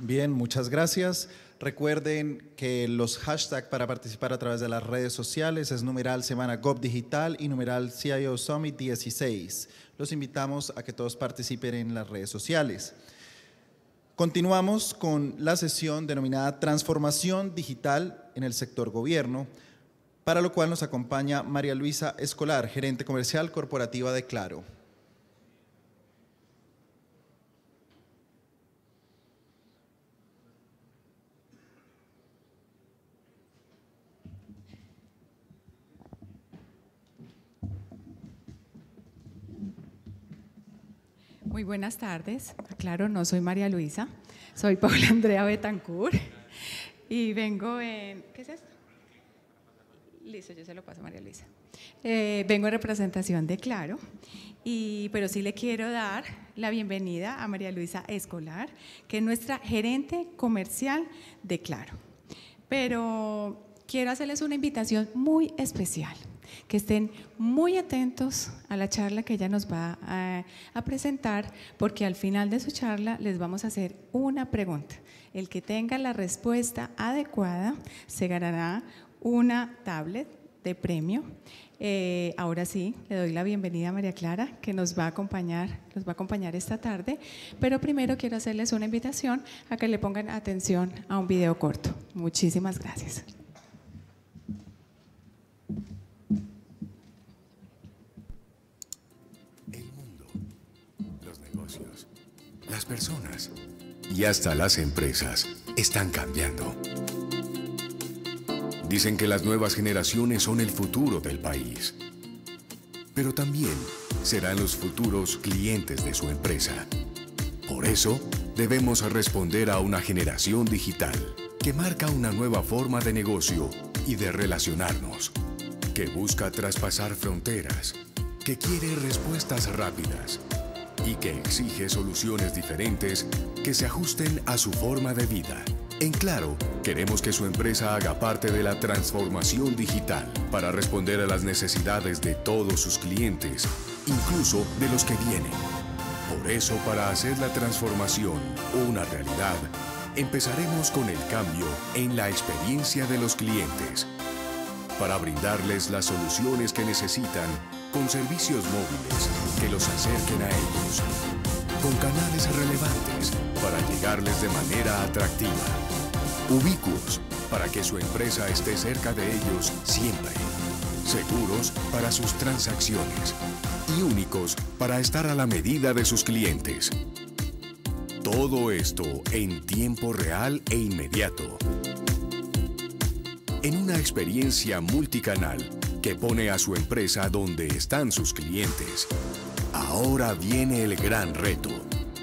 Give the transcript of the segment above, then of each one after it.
Bien, muchas gracias. Recuerden que los hashtags para participar a través de las redes sociales es numeral Semana Gop Digital y numeral CIO Summit 16. Los invitamos a que todos participen en las redes sociales. Continuamos con la sesión denominada Transformación Digital en el sector gobierno, para lo cual nos acompaña María Luisa Escolar, gerente comercial corporativa de Claro. Muy buenas tardes. Claro, no soy María Luisa, soy Paula Andrea Betancourt y vengo en... ¿Qué es esto? Listo, yo se lo paso María Luisa. Eh, vengo en representación de Claro, y, pero sí le quiero dar la bienvenida a María Luisa Escolar, que es nuestra gerente comercial de Claro. Pero quiero hacerles una invitación muy especial que estén muy atentos a la charla que ella nos va a, presentar, porque al final de su charla les vamos a hacer una pregunta. El que tenga la respuesta adecuada se ganará una tablet de premio. Eh, ahora sí, le doy la bienvenida a María Clara, que nos va nos va a acompañar esta tarde, pero primero quiero hacerles una invitación a que le pongan atención a un video corto. Muchísimas gracias. personas y hasta las empresas están cambiando. Dicen que las nuevas generaciones son el futuro del país, pero también serán los futuros clientes de su empresa. Por eso, debemos responder a una generación digital que marca una nueva forma de negocio y de relacionarnos, que busca traspasar fronteras, que quiere respuestas rápidas y que exige soluciones diferentes que se ajusten a su forma de vida. En Claro, queremos que su empresa haga parte de la transformación digital para responder a las necesidades de todos sus clientes, incluso de los que vienen. Por eso, para hacer la transformación una realidad, empezaremos con el cambio en la experiencia de los clientes para brindarles las soluciones que necesitan con servicios móviles que los acerquen a ellos, con canales relevantes para llegarles de manera atractiva. Ubicuos, para que su empresa esté cerca de ellos siempre. Seguros para sus transacciones. Y únicos para estar a la medida de sus clientes. Todo esto en tiempo real e inmediato. En una experiencia multicanal que pone a su empresa donde están sus clientes. Ahora viene el gran reto,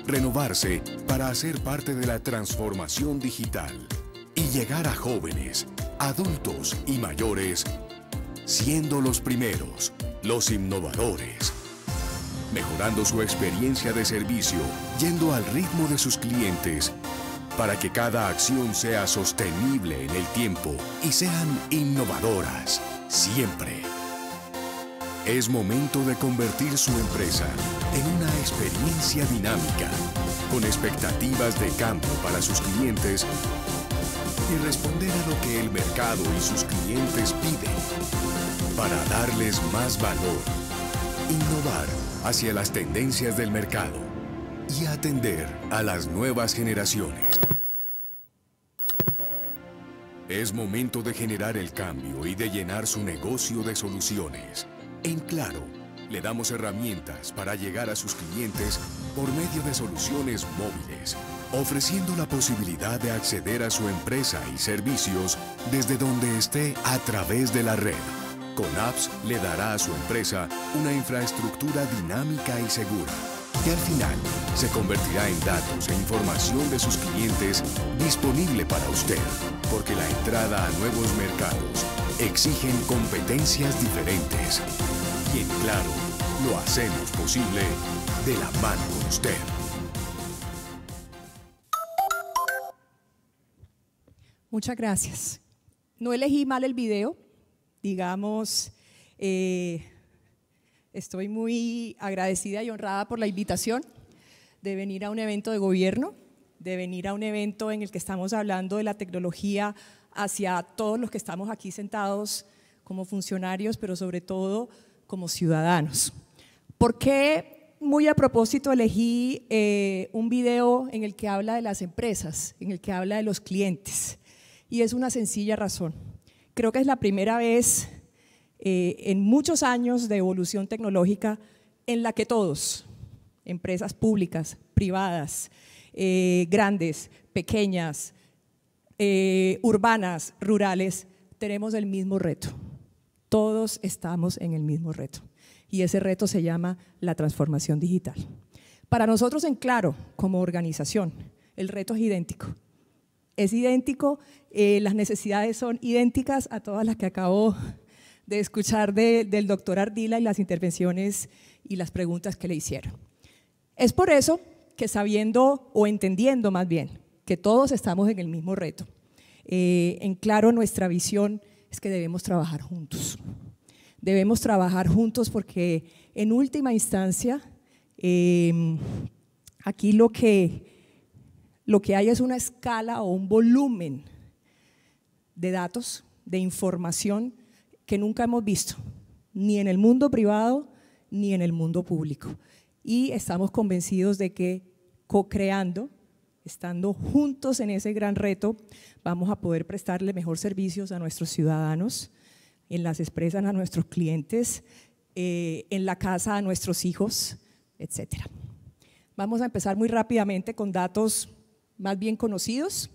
renovarse para hacer parte de la transformación digital y llegar a jóvenes, adultos y mayores, siendo los primeros, los innovadores, mejorando su experiencia de servicio, yendo al ritmo de sus clientes, para que cada acción sea sostenible en el tiempo y sean innovadoras, siempre. Es momento de convertir su empresa en una experiencia dinámica, con expectativas de cambio para sus clientes y responder a lo que el mercado y sus clientes piden, para darles más valor, innovar hacia las tendencias del mercado y atender a las nuevas generaciones. Es momento de generar el cambio y de llenar su negocio de soluciones en Claro, le damos herramientas para llegar a sus clientes por medio de soluciones móviles, ofreciendo la posibilidad de acceder a su empresa y servicios desde donde esté a través de la red. Con apps le dará a su empresa una infraestructura dinámica y segura, que al final se convertirá en datos e información de sus clientes disponible para usted, porque la entrada a nuevos mercados exigen competencias diferentes. Y en claro, lo hacemos posible de la mano con usted. Muchas gracias. No elegí mal el video, digamos, eh, estoy muy agradecida y honrada por la invitación de venir a un evento de gobierno, de venir a un evento en el que estamos hablando de la tecnología hacia todos los que estamos aquí sentados como funcionarios, pero sobre todo como ciudadanos. ¿Por qué muy a propósito elegí eh, un video en el que habla de las empresas, en el que habla de los clientes? Y es una sencilla razón. Creo que es la primera vez eh, en muchos años de evolución tecnológica en la que todos, empresas públicas, privadas, eh, grandes, pequeñas, eh, urbanas, rurales, tenemos el mismo reto. Todos estamos en el mismo reto. Y ese reto se llama la transformación digital. Para nosotros en Claro, como organización, el reto es idéntico. Es idéntico, eh, las necesidades son idénticas a todas las que acabo de escuchar del doctor Ardila y las intervenciones y las preguntas que le hicieron. Es por eso que sabiendo o entendiendo más bien que todos estamos en el mismo reto. Eh, en claro, nuestra visión es que debemos trabajar juntos. Debemos trabajar juntos porque en última instancia, em, aquí lo que, lo que hay es una escala o un volumen de datos, de información que nunca hemos visto, ni en el mundo privado ni en el mundo público. Y estamos convencidos de que co-creando estando juntos en ese gran reto, vamos a poder prestarle mejor servicios a nuestros ciudadanos, en las expresas a nuestros clientes, eh, en la casa a nuestros hijos, etc. Vamos a empezar muy rápidamente con datos más bien conocidos.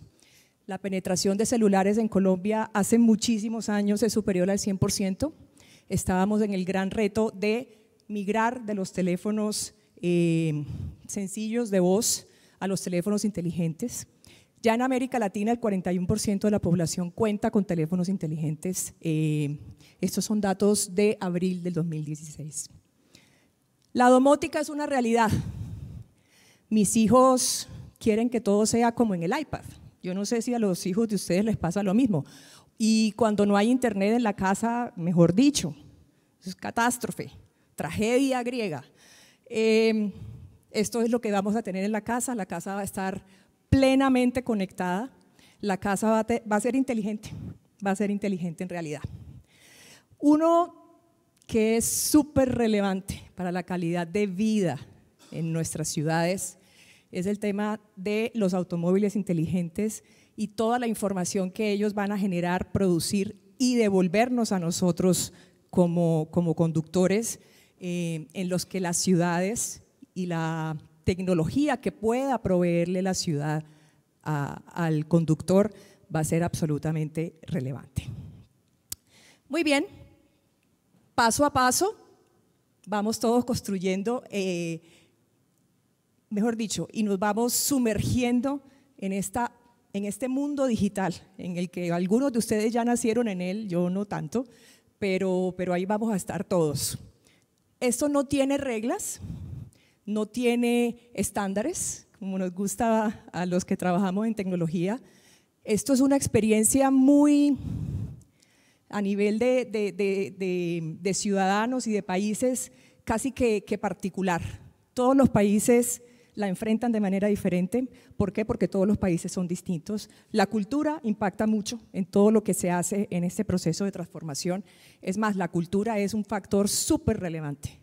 La penetración de celulares en Colombia hace muchísimos años es superior al 100%. Estábamos en el gran reto de migrar de los teléfonos eh, sencillos de voz a los teléfonos inteligentes. Ya en América Latina el 41% de la población cuenta con teléfonos inteligentes. Eh, estos son datos de abril del 2016. La domótica es una realidad. Mis hijos quieren que todo sea como en el iPad. Yo no sé si a los hijos de ustedes les pasa lo mismo. Y cuando no hay internet en la casa, mejor dicho, es catástrofe, tragedia griega. Eh, esto es lo que vamos a tener en la casa. La casa va a estar plenamente conectada. La casa va a, ser inteligente. Va a ser inteligente en realidad. Uno que es súper relevante para la calidad de vida en nuestras ciudades es el tema de los automóviles inteligentes y toda la información que ellos van a generar, producir y devolvernos a nosotros como, conductores, eh, en los que las ciudades y la tecnología que pueda proveerle la ciudad al conductor va a ser absolutamente relevante. Muy bien, paso a paso, vamos todos construyendo, eh, mejor dicho, y nos vamos sumergiendo en, esta, en este mundo digital, en el que algunos de ustedes ya nacieron en él, yo no tanto, pero, pero ahí vamos a estar todos. Esto no tiene reglas, no tiene estándares, como nos gusta a los que trabajamos en tecnología. Esto es una experiencia muy a nivel de, ciudadanos y de países casi que, que particular. Todos los países la enfrentan de manera diferente. ¿Por qué? Porque todos los países son distintos. La cultura impacta mucho en todo lo que se hace en este proceso de transformación. Es más, la cultura es un factor súper relevante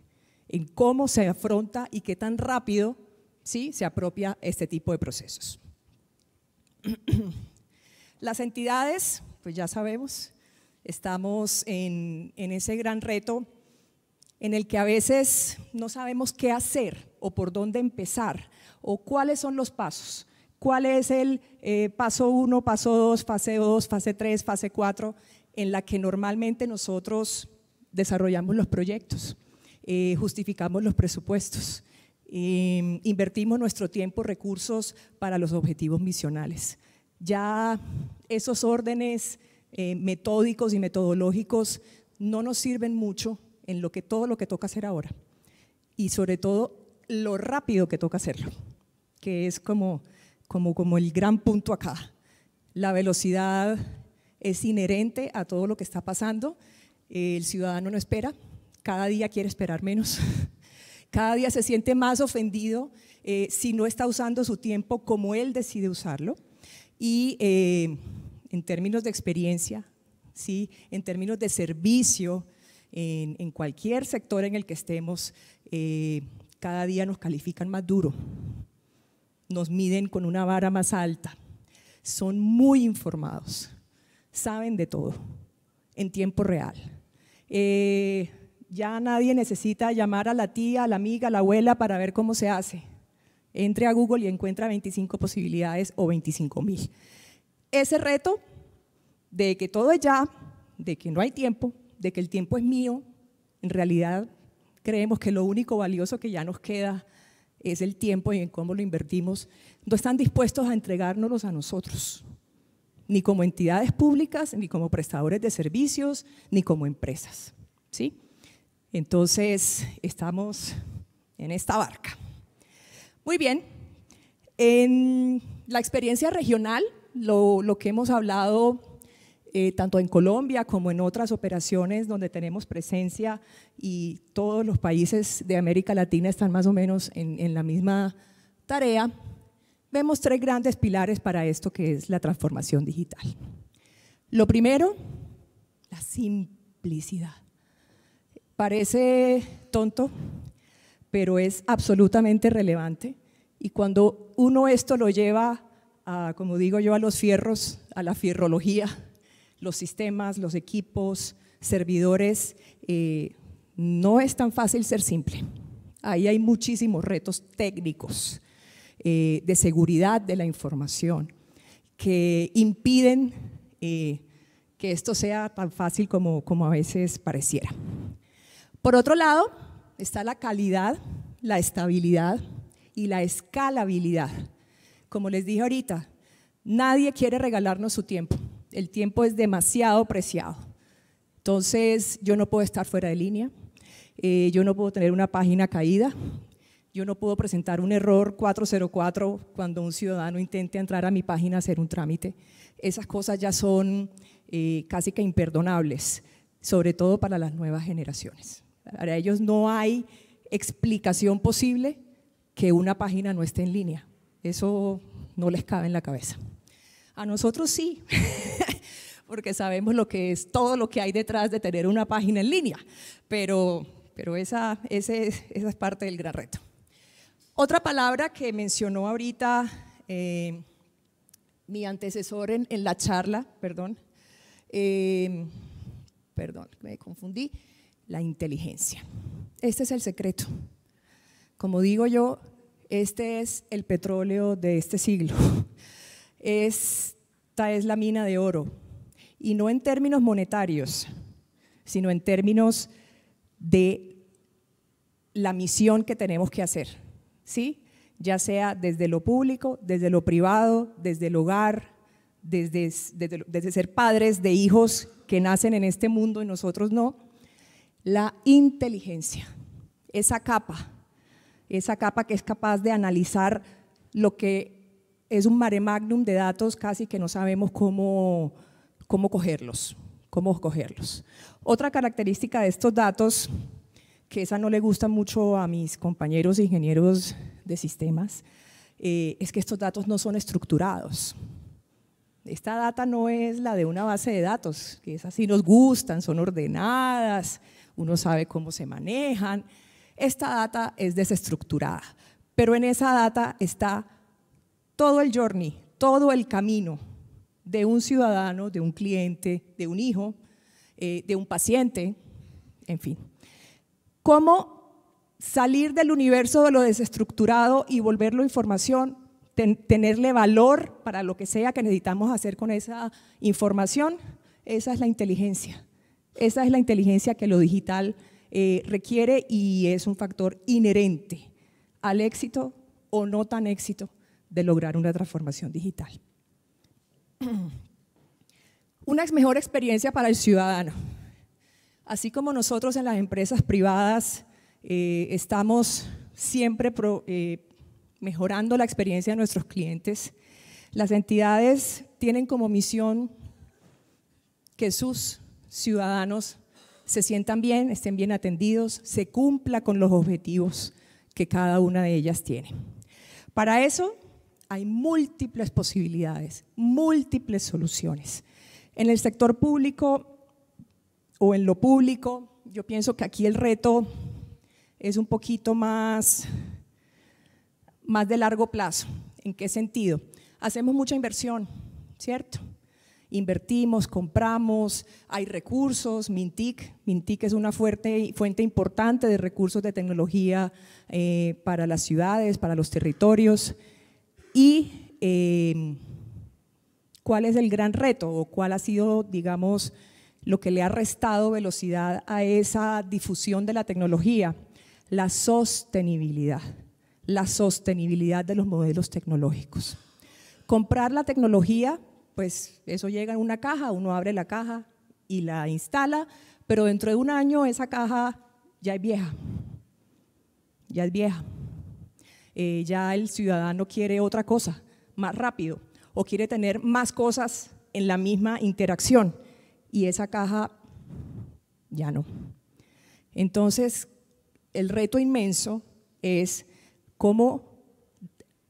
en cómo se afronta y qué tan rápido ¿sí? se apropia este tipo de procesos. Las entidades, pues ya sabemos, estamos en, ese gran reto en el que a veces no sabemos qué hacer o por dónde empezar o cuáles son los pasos cuál es el eh, paso 1, paso 2, fase 2, fase 3, fase 4, en la que normalmente nosotros desarrollamos los proyectos. Eh, justificamos los presupuestos, em, invertimos nuestro tiempo, recursos para los objetivos misionales. Ya esos órdenes eh, metódicos y metodológicos no nos sirven mucho en lo que todo lo que toca hacer ahora y sobre todo lo rápido que toca hacerlo, que es como, como, como el gran punto acá. La velocidad es inherente a todo lo que está pasando, el ciudadano no espera, cada día quiere esperar menos, cada día se siente más ofendido eh, si no está usando su tiempo como él decide usarlo. Y eh, en términos de experiencia, ¿sí? en términos de servicio, en, cualquier sector en el que estemos, eh, cada día nos califican más duro, nos miden con una vara más alta, son muy informados, saben de todo en tiempo real ya nadie necesita llamar a la tía, a la amiga, a la abuela para ver cómo se hace. Entre a Google y encuentra 25 posibilidades o 25 mil. Ese reto de que todo es ya, de que no hay tiempo, de que el tiempo es mío, en realidad creemos que lo único valioso que ya nos queda es el tiempo y en cómo lo invertimos, no están dispuestos a entregárnoslo a nosotros, ni como entidades públicas, ni como prestadores de servicios, ni como empresas. ¿Sí? Entonces, estamos en esta barca. Muy bien, en la experiencia regional, lo, que hemos hablado eh, tanto en Colombia como en otras operaciones donde tenemos presencia y todos los países de América Latina están más o menos en la misma tarea, vemos tres grandes pilares para esto que es la transformación digital. Lo primero, la simplicidad. Parece tonto, pero es absolutamente relevante. Y cuando uno esto lo lleva, como digo yo, a los fierros, a la fierrología, los sistemas, los equipos, servidores, eh, no es tan fácil ser simple. Ahí hay muchísimos retos técnicos eh, de seguridad de la información que impiden eh, que esto sea tan fácil como a veces pareciera. Por otro lado, está la calidad, la estabilidad y la escalabilidad. Como les dije ahorita, nadie quiere regalarnos su tiempo. El tiempo es demasiado preciado. Entonces, yo no puedo estar fuera de línea, eh, yo no puedo tener una página caída, yo no puedo presentar un error 404 cuando un ciudadano intente entrar a mi página a hacer un trámite. Esas cosas ya son eh, casi que imperdonables, sobre todo para las nuevas generaciones. Para ellos no hay explicación posible que una página no esté en línea. Eso no les cabe en la cabeza. A nosotros sí, porque sabemos lo que es todo lo que hay detrás de tener una página en línea, pero, esa, es parte del gran reto. Otra palabra que mencionó ahorita eh, mi antecesor en, la charla, perdón, eh, perdón, me confundí, la inteligencia. Este es el secreto. Como digo yo, este es el petróleo de este siglo. Esta es la mina de oro. Y no en términos monetarios, sino en términos de la misión que tenemos que hacer. ¿Sí? Ya sea desde lo público, desde lo privado, desde el hogar, desde, desde ser padres de hijos que nacen en este mundo y nosotros no la inteligencia, esa capa, esa capa que es capaz de analizar lo que es un mare magnum de datos casi que no sabemos cómo, cogerlos, cómo cogerlos. Otra característica de estos datos, que esa no le gusta mucho a mis compañeros ingenieros de sistemas, eh, es que estos datos no son estructurados. Esta data no es la de una base de datos, que es así nos gustan, son ordenadas, uno sabe cómo se manejan. Esta data es desestructurada, pero en esa data está todo el journey, todo el camino de un ciudadano, de un cliente, de un hijo, eh, de un paciente, en fin. ¿Cómo salir del universo de lo desestructurado y volverlo información, tenerle valor para lo que sea que necesitamos hacer con esa información? Esa es la inteligencia. Esa es la inteligencia que lo digital eh, requiere y es un factor inherente al éxito o no tan éxito de lograr una transformación digital. Una mejor experiencia para el ciudadano. Así como nosotros en las empresas privadas eh, estamos siempre eh, mejorando la experiencia de nuestros clientes, las entidades tienen como misión que sus ciudadanos se sientan bien, estén bien atendidos, se cumpla con los objetivos que cada una de ellas tiene. Para eso hay múltiples posibilidades, múltiples soluciones. En el sector público o en lo público, yo pienso que aquí el reto es un poquito más, más de largo plazo. ¿En qué sentido? Hacemos mucha inversión, ¿cierto? Invertimos, compramos, hay recursos, Mintic, Mintic es una fuente importante de recursos de tecnología eh, para las ciudades, para los territorios. Y em, cuál es el gran reto o cuál ha sido, digamos, lo que le ha restado velocidad a esa difusión de la tecnología, la sostenibilidad, la sostenibilidad de los modelos tecnológicos. Comprar la tecnología pues eso llega en una caja, uno abre la caja y la instala, pero dentro de un año esa caja ya es vieja, ya es vieja. Eh, ya el ciudadano quiere otra cosa, más rápido, o quiere tener más cosas en la misma interacción, y esa caja ya no. Entonces, el reto inmenso es cómo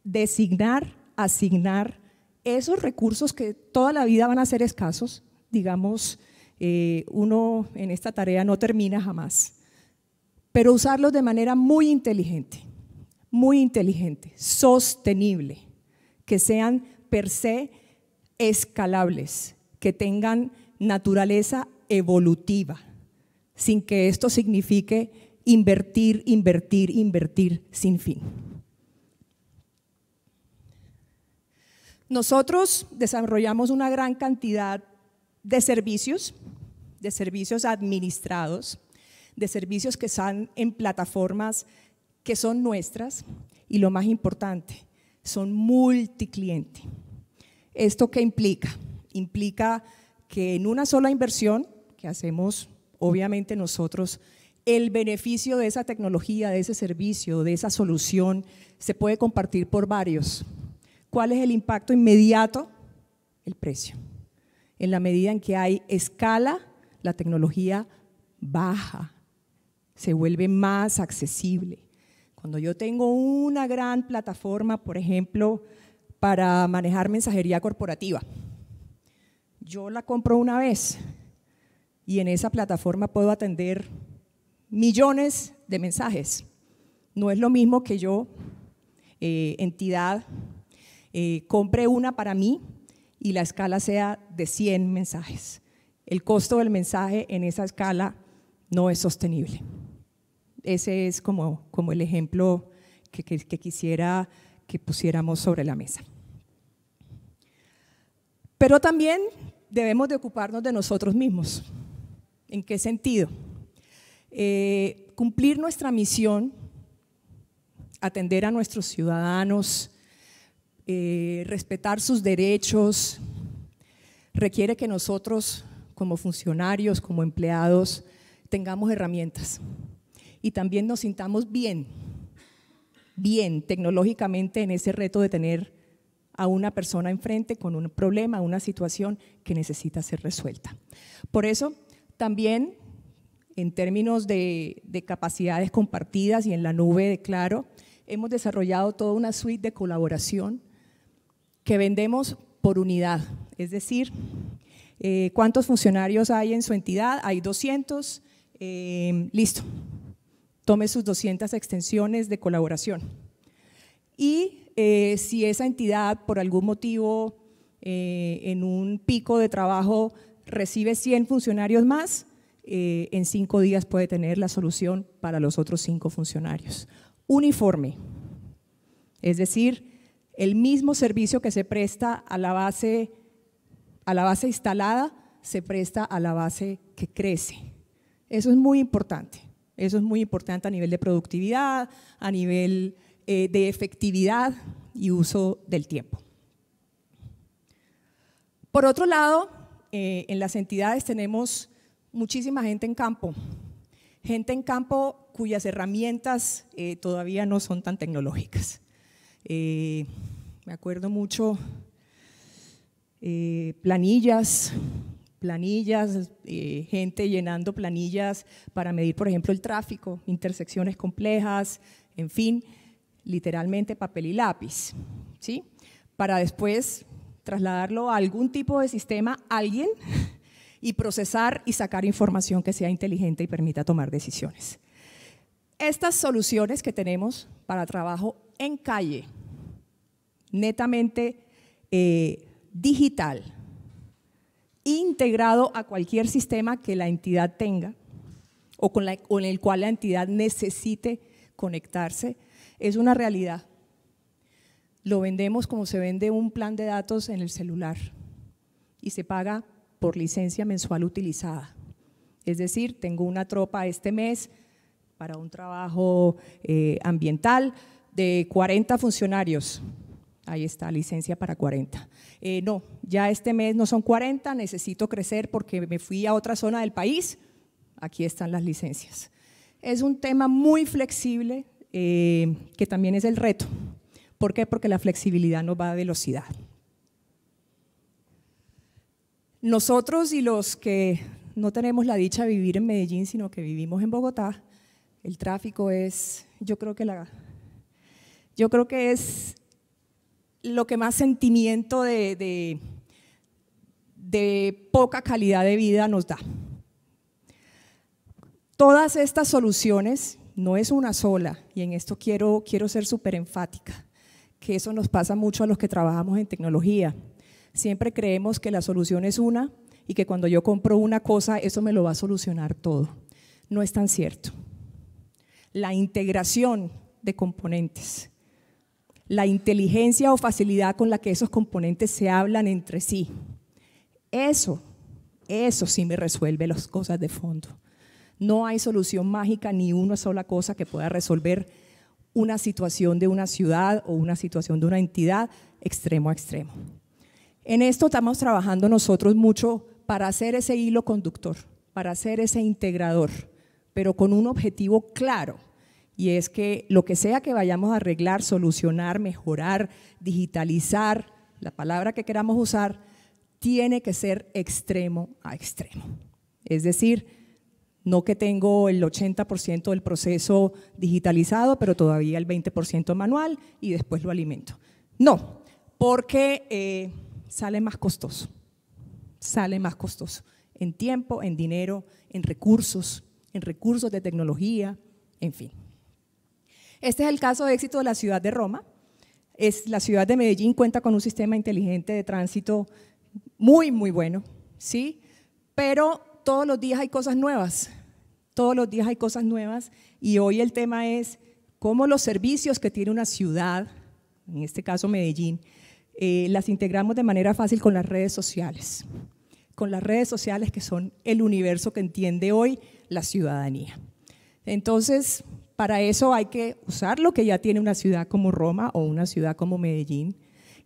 designar, asignar esos recursos que toda la vida van a ser escasos, digamos, eh, uno en esta tarea no termina jamás, pero usarlos de manera muy inteligente, muy inteligente, sostenible, que sean per se escalables, que tengan naturaleza evolutiva, sin que esto signifique invertir, invertir, invertir sin fin. Nosotros desarrollamos una gran cantidad de servicios, de servicios administrados, de servicios que están en plataformas que son nuestras y lo más importante, son multicliente. ¿Esto qué implica? Implica que en una sola inversión que hacemos, obviamente nosotros, el beneficio de esa tecnología, de ese servicio, de esa solución, se puede compartir por varios, ¿Cuál es el impacto inmediato? El precio. En la medida en que hay escala, la tecnología baja, se vuelve más accesible. Cuando yo tengo una gran plataforma, por ejemplo, para manejar mensajería corporativa, yo la compro una vez y en esa plataforma puedo atender millones de mensajes. No es lo mismo que yo, eh, entidad eh, compre una para mí y la escala sea de 100 mensajes. El costo del mensaje en esa escala no es sostenible. Ese es como, como el ejemplo que, quisiera que pusiéramos sobre la mesa. Pero también debemos de ocuparnos de nosotros mismos. ¿En qué sentido? Eh, cumplir nuestra misión, atender a nuestros ciudadanos, eh, respetar sus derechos, requiere que nosotros como funcionarios, como empleados, tengamos herramientas y también nos sintamos bien, bien tecnológicamente en ese reto de tener a una persona enfrente con un problema, una situación que necesita ser resuelta. Por eso, también en términos de, de, capacidades compartidas y en la nube de Claro, hemos desarrollado toda una suite de colaboración que vendemos por unidad, es decir, eh, cuántos funcionarios hay en su entidad, hay 200, eh, listo, tome sus 200 extensiones de colaboración. Y eh, si esa entidad por algún motivo en un pico de trabajo recibe 100 funcionarios más, en cinco días puede tener la solución para los otros cinco funcionarios. Uniforme, es decir, el mismo servicio que se presta a la base, a la base instalada se presta a la base que crece. Eso es muy importante. Eso es muy importante a nivel de productividad, a nivel eh, de efectividad y uso del tiempo. Por otro lado, eh, en las entidades tenemos muchísima gente en campo, gente en campo cuyas herramientas eh, todavía no son tan tecnológicas. Eh, me acuerdo mucho, eh, planillas, planillas, eh, gente llenando planillas para medir, por ejemplo, el tráfico, intersecciones complejas, en fin, literalmente papel y lápiz, ¿sí? Para después trasladarlo a algún tipo de sistema, alguien, y procesar y sacar información que sea inteligente y permita tomar decisiones. Estas soluciones que tenemos para trabajo en calle, netamente eh, digital, integrado a cualquier sistema que la entidad tenga o con, el cual la entidad necesite conectarse, es una realidad. Lo vendemos como se vende un plan de datos en el celular y se paga por licencia mensual utilizada. Es decir, tengo una tropa este mes para un trabajo eh, ambiental de 40 funcionarios Ahí está, licencia para 40. Eh, no, ya este mes no son 40, necesito crecer porque me fui a otra zona del país. Aquí están las licencias. Es un tema muy flexible, eh, que también es el reto. ¿Por qué? Porque la flexibilidad nos va a velocidad. Nosotros y los que no tenemos la dicha de vivir en Medellín, sino que vivimos en Bogotá, el tráfico es, yo creo que la, yo creo que es lo que más sentimiento de, de, poca calidad de vida nos da. Todas estas soluciones, no es una sola, y en esto quiero, quiero ser súper enfática, que eso nos pasa mucho a los que trabajamos en tecnología. Siempre creemos que la solución es una y que cuando yo compro una cosa, eso me lo va a solucionar todo. No es tan cierto. La integración de componentes la inteligencia o facilidad con la que esos componentes se hablan entre sí. Eso, eso sí me resuelve las cosas de fondo. No hay solución mágica ni una sola cosa que pueda resolver una situación de una ciudad o una situación de una entidad extremo a extremo. En esto estamos trabajando nosotros mucho para hacer ese hilo conductor, para hacer ese integrador, pero con un objetivo claro, y es que lo que sea que vayamos a arreglar, solucionar, mejorar, digitalizar, la palabra que queramos usar, tiene que ser extremo a extremo. Es decir, no que tengo el 80% del proceso digitalizado, pero todavía el 20% manual y después lo alimento. No, porque eh, sale más costoso, sale más costoso en tiempo, en dinero, en recursos, en recursos de tecnología, en fin. Este es el caso de éxito de la ciudad de Roma. Es, la ciudad de Medellín cuenta con un sistema inteligente de tránsito muy, muy bueno, ¿sí? Pero todos los días hay cosas nuevas, todos los días hay cosas nuevas y hoy el tema es cómo los servicios que tiene una ciudad, en este caso Medellín, eh, las integramos de manera fácil con las redes sociales, con las redes sociales que son el universo que entiende hoy la ciudadanía. Entonces, para eso hay que usar lo que ya tiene una ciudad como Roma o una ciudad como Medellín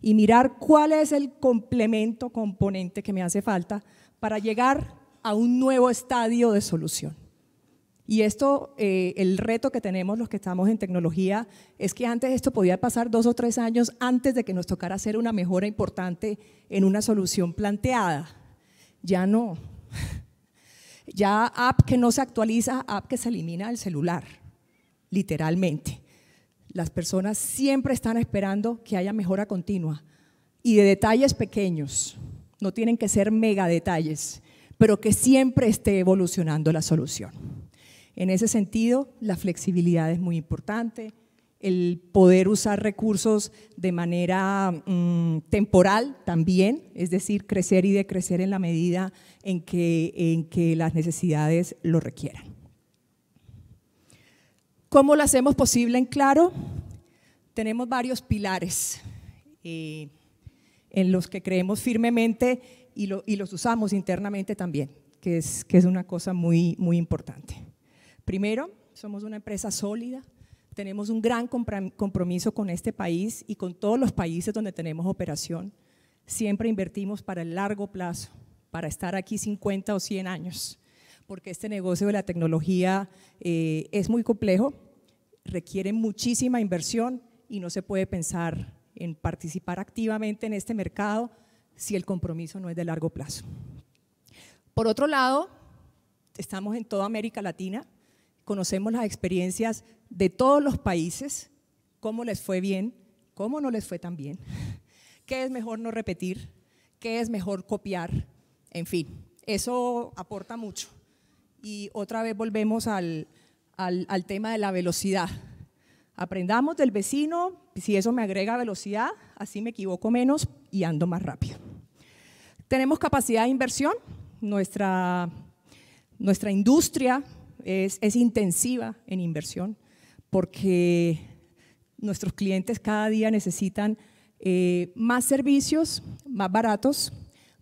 y mirar cuál es el complemento, componente que me hace falta para llegar a un nuevo estadio de solución. Y esto, eh, el reto que tenemos los que estamos en tecnología es que antes esto podía pasar dos o tres años antes de que nos tocara hacer una mejora importante en una solución planteada. Ya no. Ya app que no se actualiza, app que se elimina del celular literalmente. Las personas siempre están esperando que haya mejora continua y de detalles pequeños, no tienen que ser mega detalles, pero que siempre esté evolucionando la solución. En ese sentido, la flexibilidad es muy importante, el poder usar recursos de manera mm, temporal también, es decir, crecer y decrecer en la medida en que, en que las necesidades lo requieran. ¿Cómo lo hacemos posible en Claro? Tenemos varios pilares eh, en los que creemos firmemente y, los usamos internamente también, que es, que es una cosa muy, muy importante. Primero, somos una empresa sólida, tenemos un gran compromiso con este país y con todos los países donde tenemos operación. Siempre invertimos para el largo plazo, para estar aquí 50 o 100 años porque este negocio de la tecnología eh, es muy complejo, requiere muchísima inversión y no se puede pensar en participar activamente en este mercado si el compromiso no es de largo plazo. Por otro lado, estamos en toda América Latina, conocemos las experiencias de todos los países, cómo les fue bien, cómo no les fue tan bien, qué es mejor no repetir, qué es mejor copiar, en fin, eso aporta mucho y otra vez volvemos al, tema de la velocidad. Aprendamos del vecino, si eso me agrega velocidad, así me equivoco menos y ando más rápido. Tenemos capacidad de inversión, nuestra, nuestra industria es, intensiva en inversión porque nuestros clientes cada día necesitan eh, más servicios, más baratos,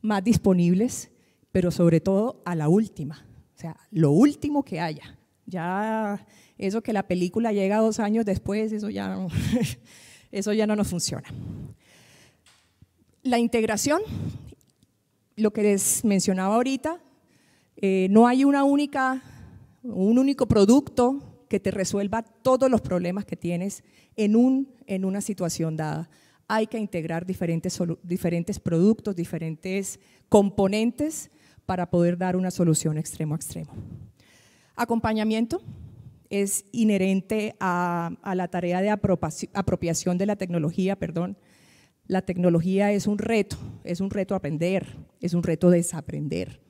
más disponibles, pero sobre todo a la última. O sea, lo último que haya. Ya eso que la película llega dos años después, eso ya no, eso ya no nos funciona. La integración, lo que les mencionaba ahorita, eh, no hay una única, un único producto que te resuelva todos los problemas que tienes en, un, en una situación dada. Hay que integrar diferentes, diferentes productos, diferentes componentes para poder dar una solución extremo a extremo. Acompañamiento es inherente a, la tarea de apropiación de la tecnología, perdón. La tecnología es un reto, es un reto aprender, es un reto desaprender.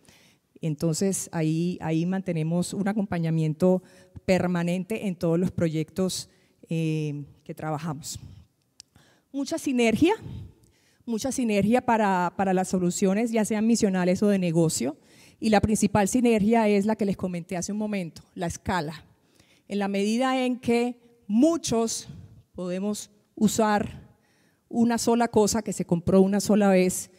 Entonces ahí, ahí mantenemos un acompañamiento permanente en todos los proyectos eh, que trabajamos. Mucha sinergia, mucha sinergia para, las soluciones, ya sean misionales o de negocio. Y la principal sinergia es la que les comenté hace un momento, la escala. En la medida en que muchos podemos usar una sola cosa que se compró una sola vez,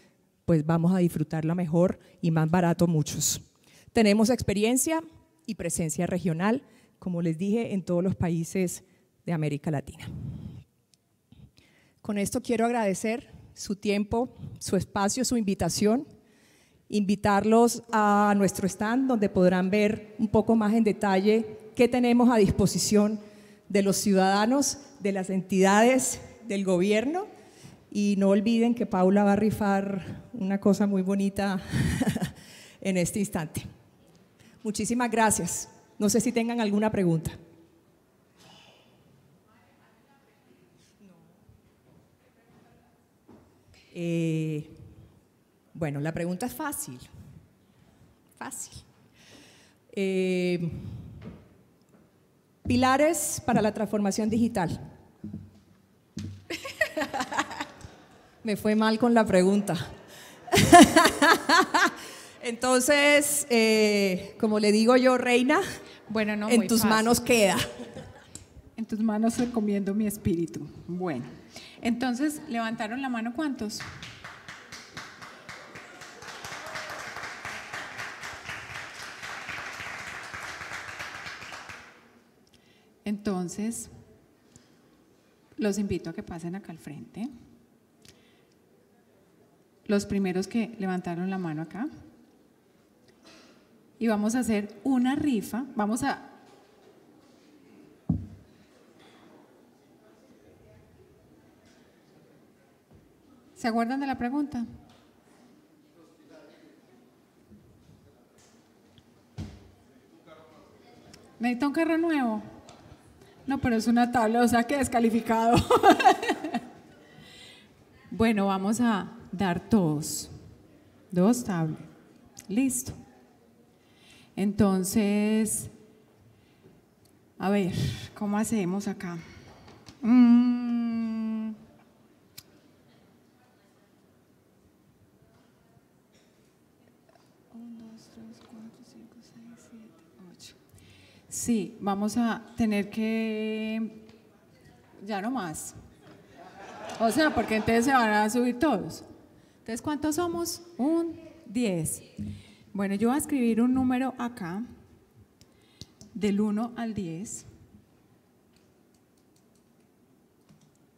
pues vamos a disfrutarla mejor y más barato muchos. Tenemos experiencia y presencia regional, como les dije, en todos los países de América Latina. Con esto quiero agradecer su tiempo, su espacio, su invitación. Invitarlos a nuestro stand donde podrán ver un poco más en detalle qué tenemos a disposición de los ciudadanos, de las entidades, del gobierno. Y no olviden que Paula va a rifar una cosa muy bonita en este instante. Muchísimas gracias. No sé si tengan alguna pregunta. Eh, bueno, la pregunta es fácil. Fácil. Eh, pilares para la transformación digital. Me fue mal con la pregunta. Entonces, eh, como le digo yo, Reina, bueno, en tus manos queda tus manos recomiendo mi espíritu. Bueno, entonces, ¿levantaron la mano cuántos? Entonces, los invito a que pasen acá al frente. Los primeros que levantaron la mano acá. Y vamos a hacer una rifa. Vamos a ¿Se acuerdan de la pregunta? Necesita un carro nuevo. No, pero es una tabla, o sea que descalificado. bueno, vamos a dar todos. Dos tablas. Listo. Entonces, a ver, ¿cómo hacemos acá? Mmm. Sí, vamos a tener que... Ya no más. O sea, porque entonces se van a subir todos. Entonces, ¿cuántos somos? Un 10. Bueno, yo voy a escribir un número acá, del 1 al 10.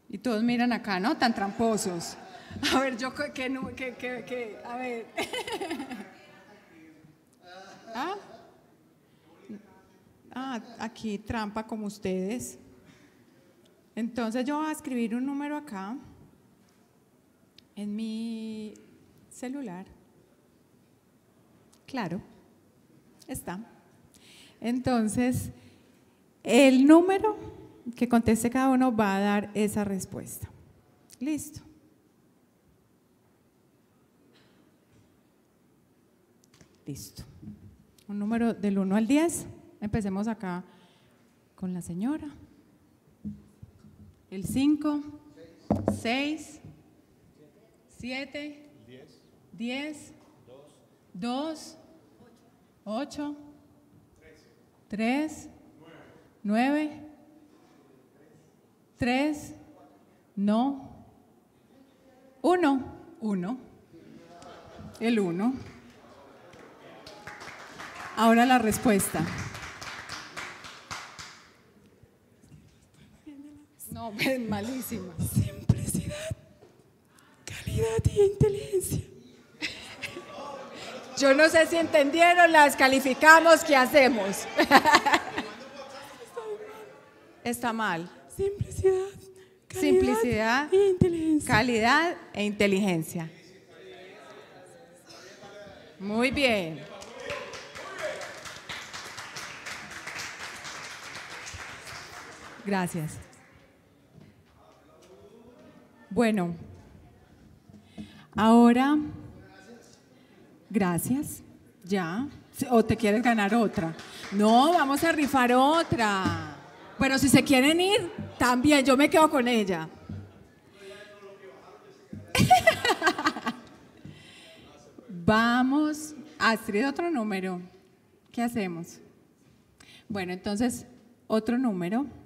Y todos miran acá, ¿no? Tan tramposos. A ver, yo ¿Qué? qué, qué, a ver. ¿Ah? ah, aquí trampa como ustedes. Entonces yo voy a escribir un número acá en mi celular. Claro, está. Entonces, el número que conteste cada uno va a dar esa respuesta. Listo. Listo. Un número del 1 al 10. Empecemos acá con la señora. El 5, 6, 7, 10, 2, 8, 3, 9, 3, no, 1, 1, el 1. Ahora la respuesta. malísima. Simplicidad, calidad y inteligencia. Yo no sé si entendieron, las calificamos, ¿qué hacemos? Está mal. Simplicidad. Simplicidad, e calidad e inteligencia. Muy bien. Gracias. Bueno, ahora, gracias, ya. ¿O te quieres ganar otra? No, vamos a rifar otra. Pero si se quieren ir, también, yo me quedo con ella. vamos, Astrid, ah, otro número. ¿Qué hacemos? Bueno, entonces, otro número.